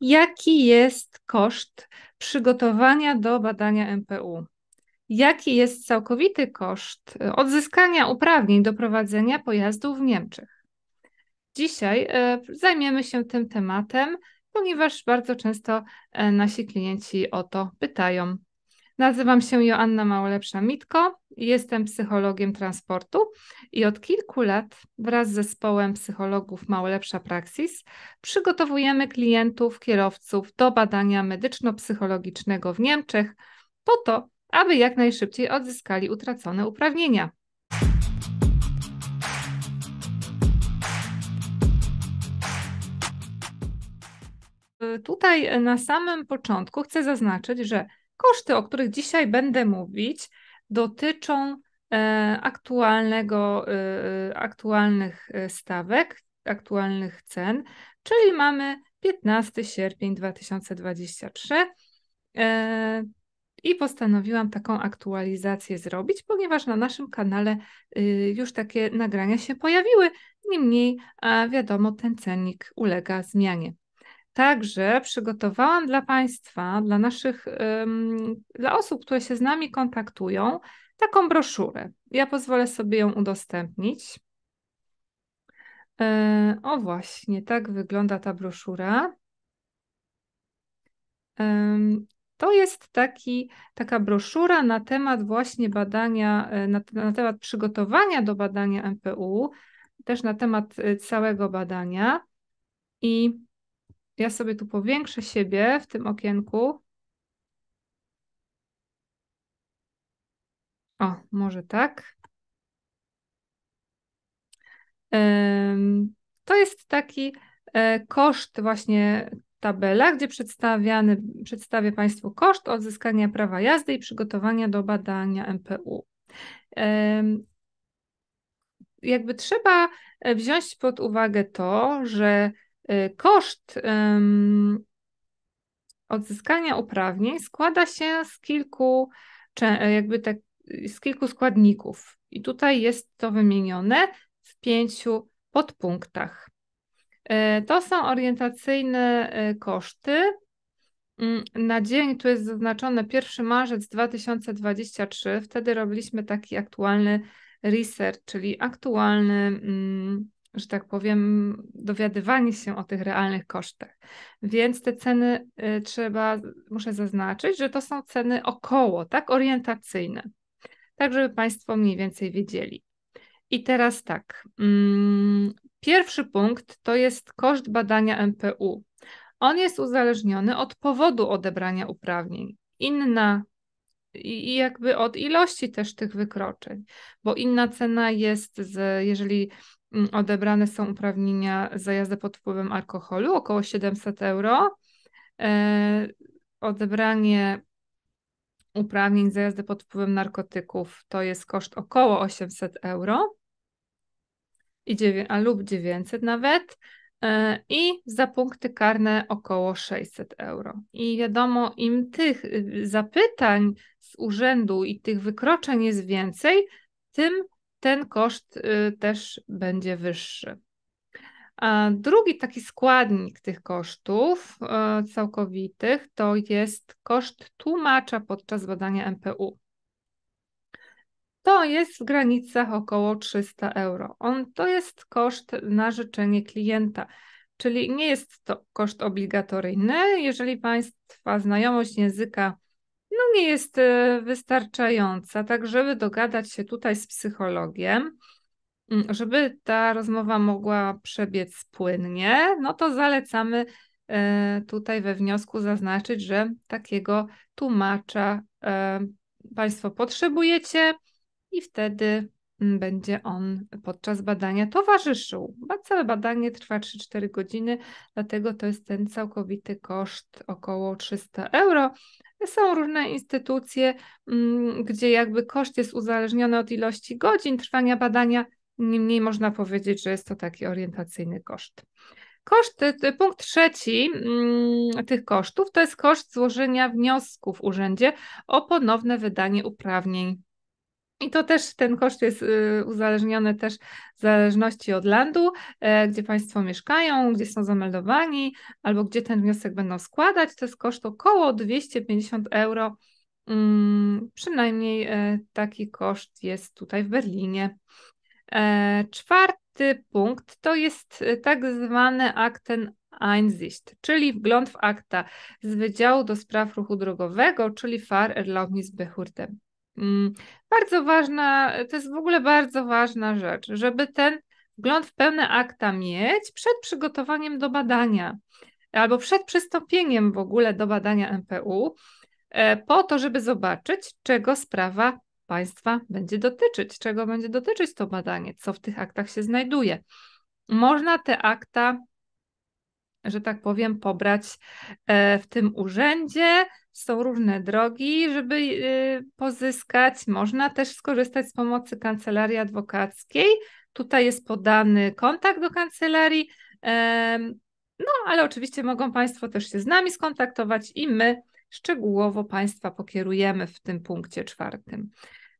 jaki jest koszt przygotowania do badania MPU? Jaki jest całkowity koszt e, odzyskania uprawnień do prowadzenia pojazdów w Niemczech? Dzisiaj e, zajmiemy się tym tematem, ponieważ bardzo często e, nasi klienci o to pytają. Nazywam się Joanna Małolepsza-Mitko. Jestem psychologiem transportu i od kilku lat wraz z zespołem psychologów Małolepsza Praxis przygotowujemy klientów, kierowców do badania medyczno-psychologicznego w Niemczech po to, aby jak najszybciej odzyskali utracone uprawnienia. Tutaj na samym początku chcę zaznaczyć, że koszty, o których dzisiaj będę mówić, dotyczą e, aktualnego, e, e, aktualnych stawek, aktualnych cen, czyli mamy 15 sierpień 2023 i postanowiłam taką aktualizację zrobić, ponieważ na naszym kanale y, już takie nagrania się pojawiły. Niemniej, wiadomo, ten cennik ulega zmianie. Także przygotowałam dla Państwa, dla naszych, dla osób, które się z nami kontaktują, taką broszurę. Ja pozwolę sobie ją udostępnić. E, o właśnie, tak wygląda ta broszura. To jest taki, taka broszura na temat właśnie badania, e, na, na temat przygotowania do badania MPU, też na temat e, całego badania. I ja sobie tu powiększę siebie w tym okienku. O, może tak. To jest taki e, koszt właśnie tabela, gdzie przedstawiany, przedstawię Państwu koszt odzyskania prawa jazdy i przygotowania do badania MPU. Jakby trzeba e, wziąć pod uwagę to, że Y, koszt odzyskania uprawnień składa się z kilku, e, jakby tak, z kilku składników. I tutaj jest to wymienione w pięciu podpunktach. Y, to są orientacyjne y, koszty. Mm, na dzień tu jest zaznaczone 1 marzec 2023. Wtedy robiliśmy taki aktualny research, czyli aktualny, mm, że tak powiem, dowiadywanie się o tych realnych kosztach. Więc te ceny y, trzeba, muszę zaznaczyć, że to są ceny około, tak, orientacyjne. Tak, żeby Państwo mniej więcej wiedzieli. I teraz tak. Mm, pierwszy punkt to jest koszt badania MPU. On jest uzależniony od powodu odebrania uprawnień. Inna i jakby od ilości też tych wykroczeń, bo inna cena jest, z, jeżeli odebrane są uprawnienia za jazdę pod wpływem alkoholu, około 700 euro. E, odebranie uprawnień za jazdę pod wpływem narkotyków to jest koszt około 800 euro i 9, a lub 900 nawet e, i za punkty karne około 600 euro. I wiadomo, im tych y, zapytań z urzędu i tych wykroczeń jest więcej, tym ten koszt y, też będzie wyższy. A drugi taki składnik tych kosztów y, całkowitych to jest koszt tłumacza podczas badania MPU. To jest w granicach około 300 euro. On to jest koszt na życzenie klienta, czyli nie jest to koszt obligatoryjny. Jeżeli Państwa znajomość języka no nie jest e, wystarczająca, tak żeby dogadać się tutaj z psychologiem, mm, żeby ta rozmowa mogła przebiec płynnie, no to zalecamy e, tutaj we wniosku zaznaczyć, że takiego tłumacza e, Państwo potrzebujecie i wtedy mm, będzie on podczas badania towarzyszył. Całe badanie trwa 3-4 godziny, dlatego to jest ten całkowity koszt około 300 euro, są różne instytucje, mm, gdzie jakby koszt jest uzależniony od ilości godzin trwania badania, niemniej można powiedzieć, że jest to taki orientacyjny koszt. Koszty, y, punkt trzeci mm, tych kosztów to jest koszt złożenia wniosku w urzędzie o ponowne wydanie uprawnień i to też ten koszt jest y, uzależniony też w zależności od landu, e, gdzie Państwo mieszkają, gdzie są zameldowani, albo gdzie ten wniosek będą składać. To jest koszt około 250 euro. Mm, przynajmniej e, taki koszt jest tutaj w Berlinie. E, czwarty punkt to jest tak zwany akten Einsicht, czyli wgląd w akta z Wydziału do Spraw Ruchu Drogowego, czyli Fahrerlaubnisbehörde. Mm, bardzo ważna, to jest w ogóle bardzo ważna rzecz, żeby ten wgląd w pełne akta mieć przed przygotowaniem do badania albo przed przystąpieniem w ogóle do badania MPU, e, po to, żeby zobaczyć, czego sprawa Państwa będzie dotyczyć, czego będzie dotyczyć to badanie, co w tych aktach się znajduje. Można te akta, że tak powiem, pobrać e, w tym urzędzie, są różne drogi, żeby y, pozyskać. Można też skorzystać z pomocy kancelarii adwokackiej. Tutaj jest podany kontakt do kancelarii. No, ale oczywiście mogą Państwo też się z nami skontaktować i my szczegółowo Państwa pokierujemy w tym punkcie czwartym.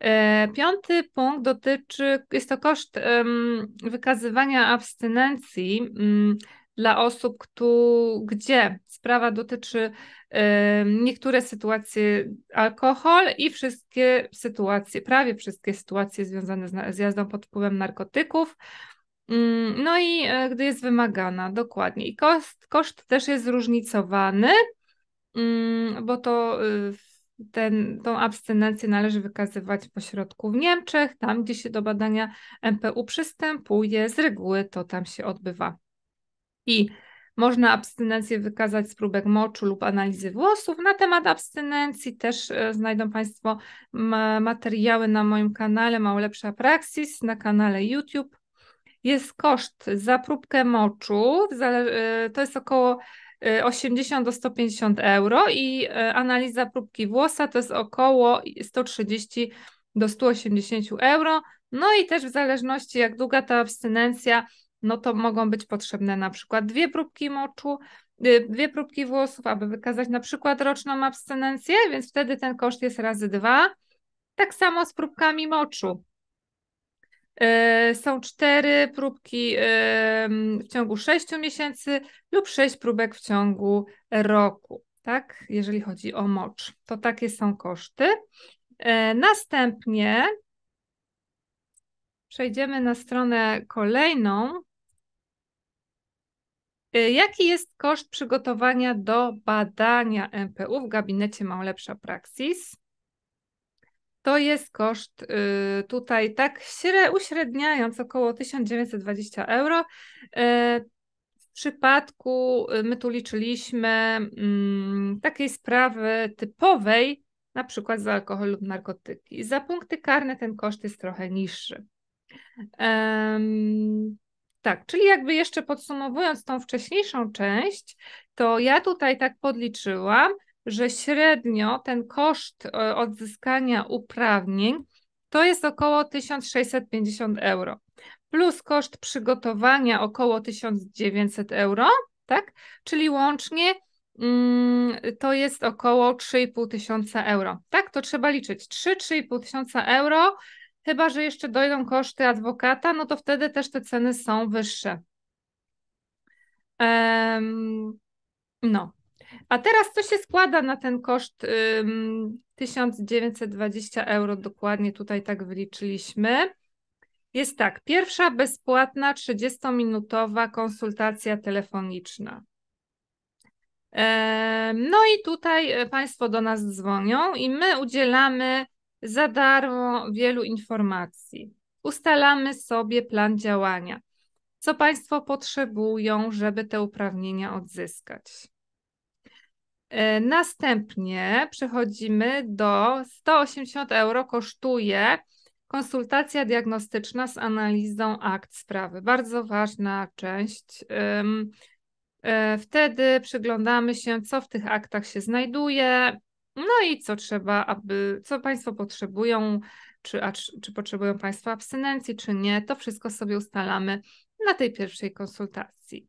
E, piąty punkt dotyczy, jest to koszt wykazywania abstynencji mm, dla osób, któ, gdzie sprawa dotyczy y, niektóre sytuacje alkohol i wszystkie sytuacje, prawie wszystkie sytuacje związane z, z jazdą pod wpływem narkotyków. Mm, no i e, gdy jest wymagana, dokładnie. I koszt, koszt też jest zróżnicowany, mm, bo to y, ten, tą abstynencję należy wykazywać w pośrodku w Niemczech, tam gdzie się do badania MPU przystępuje, z reguły to tam się odbywa. I można abstynencję wykazać z próbek moczu lub analizy włosów. Na temat abstynencji też e, znajdą Państwo materiały na moim kanale lepsza Praxis, na kanale YouTube. Jest koszt za próbkę moczu, e, to jest około 80 e, do 150 euro i analiza próbki włosa to jest około 130 do 180 euro. No i też w zależności jak długa ta abstynencja, no to mogą być potrzebne na przykład dwie próbki moczu, y, dwie próbki włosów, aby wykazać na przykład roczną abstynencję, więc wtedy ten koszt jest razy dwa. Tak samo z próbkami moczu. Y, są cztery próbki w ciągu sześciu miesięcy lub sześć próbek w ciągu roku, tak? Jeżeli chodzi o mocz, to takie są koszty. Y, następnie przejdziemy na stronę kolejną, Y, jaki jest koszt przygotowania do badania MPU w gabinecie Mam Lepsza Praxis? To jest koszt y, tutaj tak uśredniając około 1920 euro. Y, w przypadku my tu liczyliśmy mm, takiej sprawy typowej, na przykład za alkohol lub narkotyki. Za punkty karne ten koszt jest trochę niższy. Tak, czyli jakby jeszcze podsumowując tą wcześniejszą część, to ja tutaj tak podliczyłam, że średnio ten koszt e, odzyskania uprawnień to jest około 1650 euro, plus koszt przygotowania około 1900 euro, tak? Czyli łącznie mm, to jest około 3,5 tysiąca euro, tak? To trzeba liczyć 3-3,5 tysiąca euro Chyba, że jeszcze dojdą koszty adwokata, no to wtedy też te ceny są wyższe. Um, no. A teraz co się składa na ten koszt um, 1920 euro? Dokładnie tutaj tak wyliczyliśmy. Jest tak, pierwsza bezpłatna 30-minutowa konsultacja telefoniczna. No i tutaj e, Państwo do nas dzwonią i my udzielamy za darmo wielu informacji. Ustalamy sobie plan działania. Co Państwo potrzebują, żeby te uprawnienia odzyskać? E, następnie przechodzimy do 180 euro kosztuje konsultacja diagnostyczna z analizą akt sprawy. Bardzo ważna część. E, wtedy przyglądamy się, co w tych aktach się znajduje, no i co trzeba, aby, co Państwo potrzebują, czy, a, czy potrzebują Państwo abstynencji, czy nie, to wszystko sobie ustalamy na tej pierwszej konsultacji.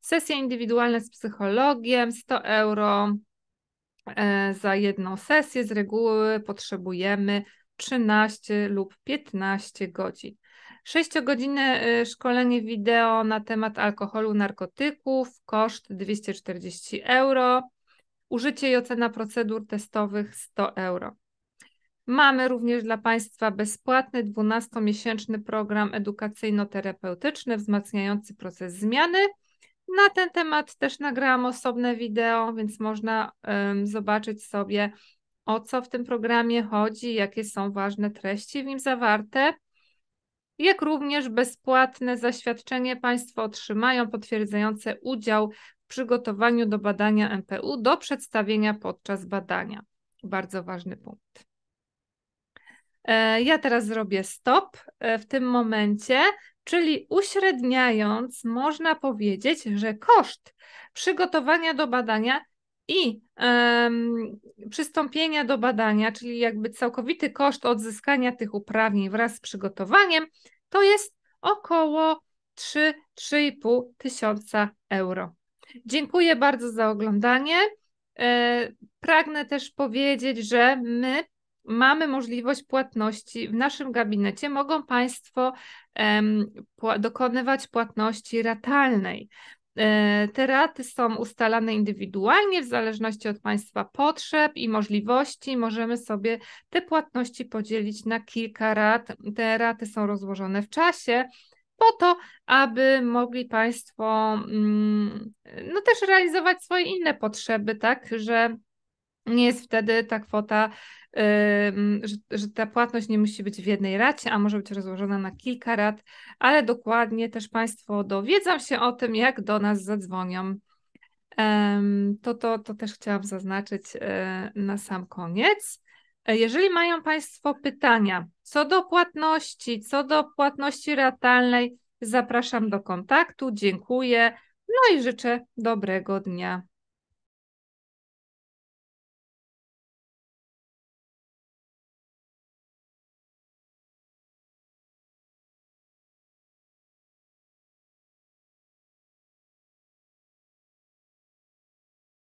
Sesje indywidualne z psychologiem 100 euro e, za jedną sesję. Z reguły potrzebujemy 13 lub 15 godzin. 6 godziny e, szkolenie wideo na temat alkoholu, narkotyków, koszt 240 euro. Użycie i ocena procedur testowych 100 euro. Mamy również dla Państwa bezpłatny 12-miesięczny program edukacyjno-terapeutyczny wzmacniający proces zmiany. Na ten temat też nagrałam osobne wideo, więc można um, zobaczyć sobie, o co w tym programie chodzi, jakie są ważne treści w nim zawarte, jak również bezpłatne zaświadczenie Państwo otrzymają potwierdzające udział przygotowaniu do badania MPU do przedstawienia podczas badania. Bardzo ważny punkt. E, ja teraz zrobię stop e, w tym momencie, czyli uśredniając, można powiedzieć, że koszt przygotowania do badania i um, przystąpienia do badania, czyli jakby całkowity koszt odzyskania tych uprawnień wraz z przygotowaniem, to jest około 3-3,5 tysiąca euro. Dziękuję bardzo za oglądanie. E, pragnę też powiedzieć, że my mamy możliwość płatności w naszym gabinecie. Mogą Państwo dokonywać płatności ratalnej. E, te raty są ustalane indywidualnie w zależności od Państwa potrzeb i możliwości. Możemy sobie te płatności podzielić na kilka rat. Te raty są rozłożone w czasie po to, aby mogli Państwo mm, no też realizować swoje inne potrzeby, tak, że nie jest wtedy ta kwota, że, że, ta płatność nie musi być w jednej racie, a może być rozłożona na kilka rat, ale dokładnie też Państwo dowiedzą się o tym, jak do nas zadzwonią. To, to, to też chciałam zaznaczyć e, na sam koniec. E, jeżeli mają Państwo pytania co do płatności, co do płatności ratalnej, zapraszam do kontaktu. Dziękuję. No i życzę dobrego dnia.